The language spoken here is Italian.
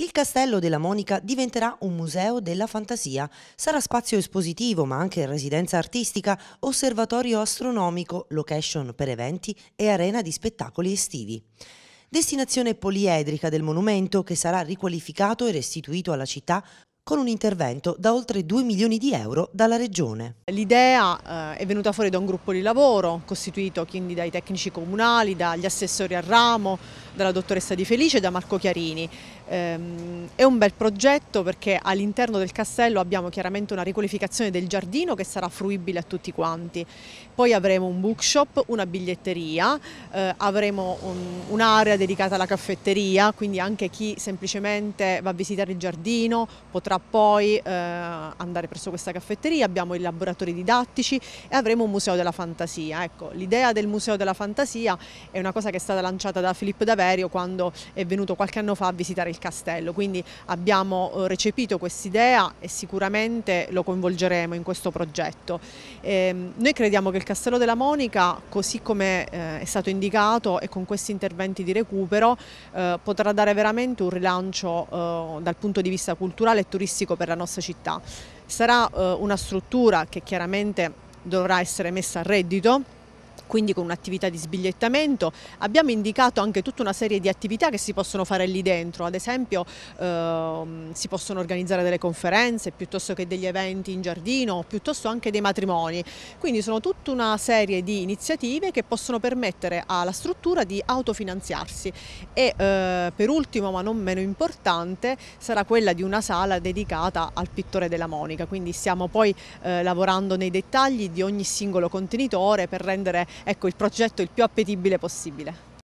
Il Castello della Monica diventerà un museo della fantasia. Sarà spazio espositivo, ma anche residenza artistica, osservatorio astronomico, location per eventi e arena di spettacoli estivi. Destinazione poliedrica del monumento che sarà riqualificato e restituito alla città con un intervento da oltre 2 milioni di euro dalla Regione. L'idea eh, è venuta fuori da un gruppo di lavoro costituito quindi dai tecnici comunali, dagli assessori a ramo, dalla dottoressa Di Felice e da Marco Chiarini. Ehm, è un bel progetto perché all'interno del castello abbiamo chiaramente una riqualificazione del giardino che sarà fruibile a tutti quanti. Poi avremo un bookshop, una biglietteria, eh, avremo un'area un dedicata alla caffetteria, quindi anche chi semplicemente va a visitare il giardino potrà poi eh, andare presso questa caffetteria, abbiamo i laboratori didattici e avremo un museo della fantasia. Ecco, l'idea del museo della fantasia è una cosa che è stata lanciata da Filippo Daverio quando è venuto qualche anno fa a visitare il castello, quindi abbiamo eh, recepito quest'idea e sicuramente lo coinvolgeremo in questo progetto. Eh, noi crediamo che il castello della Monica, così come eh, è stato indicato e con questi interventi di recupero, eh, potrà dare veramente un rilancio eh, dal punto di vista culturale e turistico turistico per la nostra città. Sarà eh, una struttura che chiaramente dovrà essere messa a reddito quindi con un'attività di sbigliettamento. Abbiamo indicato anche tutta una serie di attività che si possono fare lì dentro, ad esempio ehm, si possono organizzare delle conferenze piuttosto che degli eventi in giardino, piuttosto anche dei matrimoni. Quindi sono tutta una serie di iniziative che possono permettere alla struttura di autofinanziarsi e eh, per ultimo ma non meno importante sarà quella di una sala dedicata al pittore della Monica, quindi stiamo poi eh, lavorando nei dettagli di ogni singolo contenitore per rendere ecco, il progetto il più appetibile possibile.